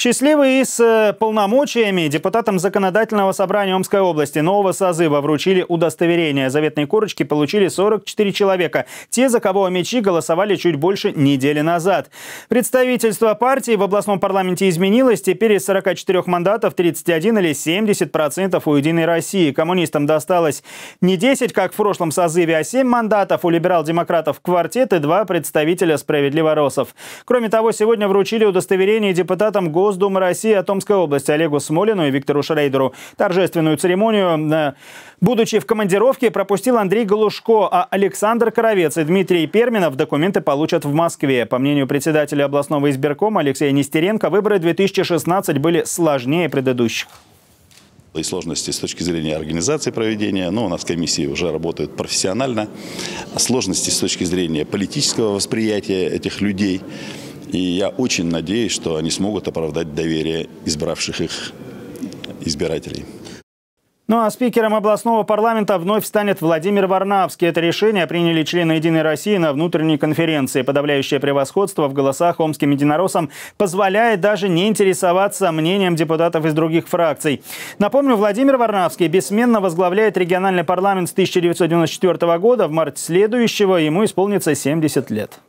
Счастливый и с э, полномочиями депутатам Законодательного собрания Омской области нового созыва вручили удостоверение. Заветные курочки получили 44 человека. Те, за кого мечи голосовали чуть больше недели назад. Представительство партии в областном парламенте изменилось. Теперь из 44 мандатов 31 или 70% процентов у «Единой России». Коммунистам досталось не 10, как в прошлом созыве, а 7 мандатов. У либерал-демократов квартет и два представителя справедливоросов. Кроме того, сегодня вручили удостоверение депутатам гос Госдумы России от Томской области Олегу Смолину и Виктору Шрейдеру. Торжественную церемонию, э, будучи в командировке, пропустил Андрей Галушко, а Александр Коровец и Дмитрий Перминов документы получат в Москве. По мнению председателя областного избиркома Алексея Нестеренко, выборы 2016 были сложнее предыдущих и сложности с точки зрения организации проведения. Ну, у нас комиссии уже работают профессионально. А сложности с точки зрения политического восприятия этих людей. И я очень надеюсь, что они смогут оправдать доверие избравших их избирателей. Ну а спикером областного парламента вновь станет Владимир Варнавский. Это решение приняли члены «Единой России» на внутренней конференции. Подавляющее превосходство в голосах омским единороссам позволяет даже не интересоваться мнением депутатов из других фракций. Напомню, Владимир Варнавский бессменно возглавляет региональный парламент с 1994 года. В марте следующего ему исполнится 70 лет.